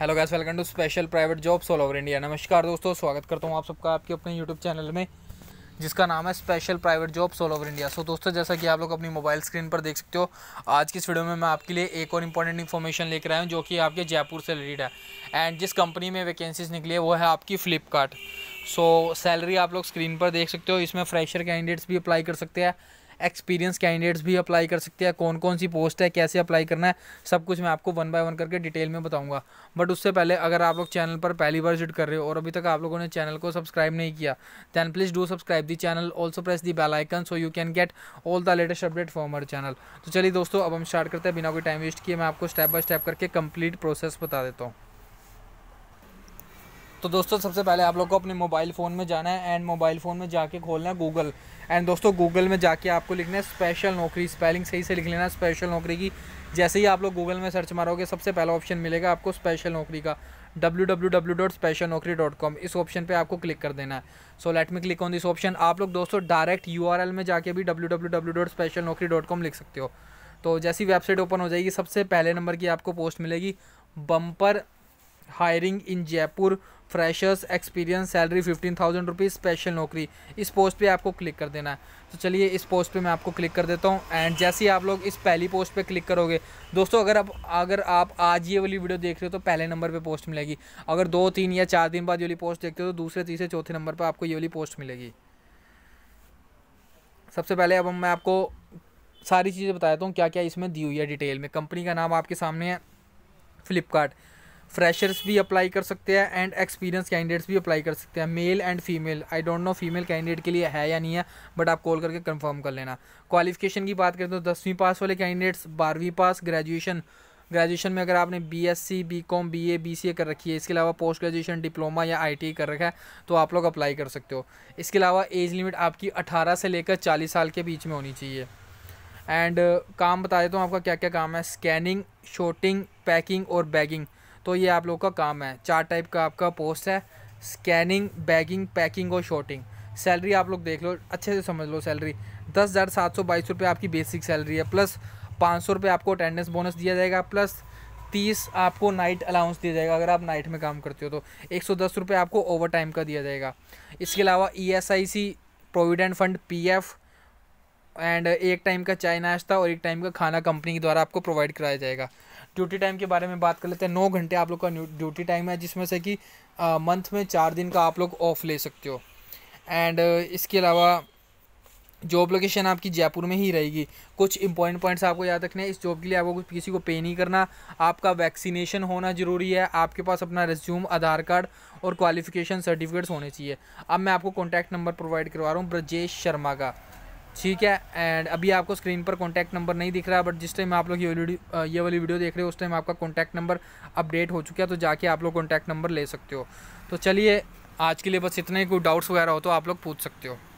hello guys welcome to special private jobs all over India नमस्कार दोस्तों स्वागत करता हूँ आप सबका आपके अपने यूट्यूब चैनल में जिसका नाम है special private jobs all over India so दोस्तों जैसा कि आप लोग अपनी मोबाइल स्क्रीन पर देख सकते हो आज की इस वीडियो में मैं आपके लिए एक और इंपॉर्टेंट इन्फॉर्मेशन लेकर आया हूँ जो कि आपके जयपुर से रिलेटेड है एंड जिस कंपनी में वैकेंसीज निकली है वो है आपकी फ्लिपकार्ट सो सैलरी आप लोग स्क्रीन पर देख सकते हो इसमें फ्रेशर कैंडिडेट्स भी अप्लाई कर सकते हैं एक्सपीरियंस कैंडिडेट्स भी अप्लाई कर सकते हैं कौन कौन सी पोस्ट है कैसे अप्लाई करना है सब कुछ मैं आपको वन बाय वन करके डिटेल में बताऊँगा बट उससे पहले अगर आप लोग चैनल पर पहली बार विजिट कर रहे हो और अभी तक आप लोगों ने चैनल को सब्सक्राइब नहीं किया then please do subscribe the channel also press the bell icon so you can get all the latest update for her channel तो चलिए दोस्तों अब हम स्टार्ट करते हैं बिना कोई टाइम वेस्ट किए मैं आपको स्टेप बाय स्टेप करके कंप्लीट प्रोसेस बता देता हूँ तो दोस्तों सबसे पहले आप लोग को अपने मोबाइल फ़ोन में जाना है एंड मोबाइल फ़ोन में जाके खोलना है गूगल एंड दोस्तों गूगल में जाके आपको लिखना है स्पेशल नौकरी स्पेलिंग सही से लिख लेना स्पेशल नौकरी की जैसे ही आप लोग गूगल में सर्च मारोगे सबसे पहला ऑप्शन मिलेगा आपको स्पेशल नौकरी का डब्ल्यू इस ऑप्शन पे आपको क्लिक कर देना है so let me click on this option आप लोग दोस्तों डायरेक्ट यू में जाके भी डब्ल्यू लिख सकते हो तो जैसी वेबसाइट ओपन हो जाएगी सबसे पहले नंबर की आपको पोस्ट मिलेगी bumper hiring in Jaipur freshers experience salary fifteen thousand rupees special नौकरी इस पोस्ट पे आपको क्लिक कर देना है तो चलिए इस पोस्ट पे मैं आपको क्लिक कर देता हूँ एंड जैसे ही आप लोग इस पहली पोस्ट पे क्लिक करोगे दोस्तों अगर आप अगर आप आज ये वाली वीडियो देख रहे हो तो पहले नंबर पर पोस्ट मिलेगी अगर दो तीन या चार दिन बाद ये वाली पोस्ट देखते हो तो दूसरे तीसरे चौथे नंबर पर आपको ये वाली पोस्ट मिलेगी सबसे पहले अब मैं आपको सारी चीज़ें बताता हूँ क्या क्या इसमें दी हुई है डिटेल में कंपनी का नाम आपके सामने है फ्लिपकार्ट फ्रेशर्स भी अप्लाई कर सकते हैं एंड एक्सपीरियंस कैंडिडेट्स भी अप्लाई कर सकते हैं male and female I don't know female candidate के लिए है या नहीं है बट आप कॉल करके कंफर्म कर लेना क्वालिफिकेशन की बात करें तो दसवीं पास वाले कैंडिडेट्स बारहवीं पास ग्रेजुएशन ग्रेजुएशन में अगर आपने B S C B com B A B C A कर रखी है इसके अलावा पोस्ट ग्रेजुएशन डिप्लोमा या आई टी e कर रखा है तो आप लोग अप्लाई कर सकते हो इसके अलावा एज लिमिट आपकी अठारह से लेकर चालीस साल के बीच में होनी चाहिए एंड uh, काम बता देता हूँ आपका क्या क्या काम है स्कैनिंग शॉटिंग पैकिंग और बैगिंग तो ये आप लोग का काम है चार टाइप का आपका पोस्ट है स्कैनिंग बैगिंग पैकिंग और शॉटिंग सैलरी आप लोग देख लो अच्छे से समझ लो सैलरी दस हज़ार सात सौ बाईस रुपये आपकी बेसिक सैलरी है प्लस पाँच सौ रुपये आपको अटेंडेंस बोनस दिया जाएगा प्लस तीस आपको नाइट अलाउंस दिया जाएगा अगर आप नाइट में काम करते हो तो एक सौ दस रुपये आपको ओवर टाइम का दिया जाएगा इसके अलावा E S I C provident fund P F and एक टाइम का चाय नाश्ता और एक टाइम का खाना कंपनी के द्वारा आपको प्रोवाइड कराया जाएगा ड्यूटी टाइम के बारे में बात कर लेते हैं नौ घंटे आप लोग का ड्यूटी टाइम है जिसमें से कि मंथ में चार दिन का आप लोग ऑफ ले सकते हो एंड इसके अलावा जॉब लोकेशन आपकी जयपुर में ही रहेगी कुछ इंपॉर्टेंट पॉइंट्स आपको याद रखने हैं इस जॉब के लिए आपको किसी को पे नहीं करना आपका वैक्सीनेशन होना ज़रूरी है आपके पास अपना रेज्यूम आधार कार्ड और क्वालिफिकेशन सर्टिफिकेट्स होने चाहिए अब मैं आपको कॉन्टैक्ट नंबर प्रोवाइड करवा रहा हूँ ब्रजेश शर्मा का ठीक है एंड अभी आपको स्क्रीन पर कॉन्टैक्ट नंबर नहीं दिख रहा बट जिस टाइम आप लोग ये ये वाली वीडियो देख रहे हो उस टाइम आपका कॉन्टैक्ट नंबर अपडेट हो चुका है तो जाके आप लोग कॉन्टैक्ट नंबर ले सकते हो तो चलिए आज के लिए बस इतने ही कोई डाउट्स वगैरह हो तो आप लोग पूछ सकते हो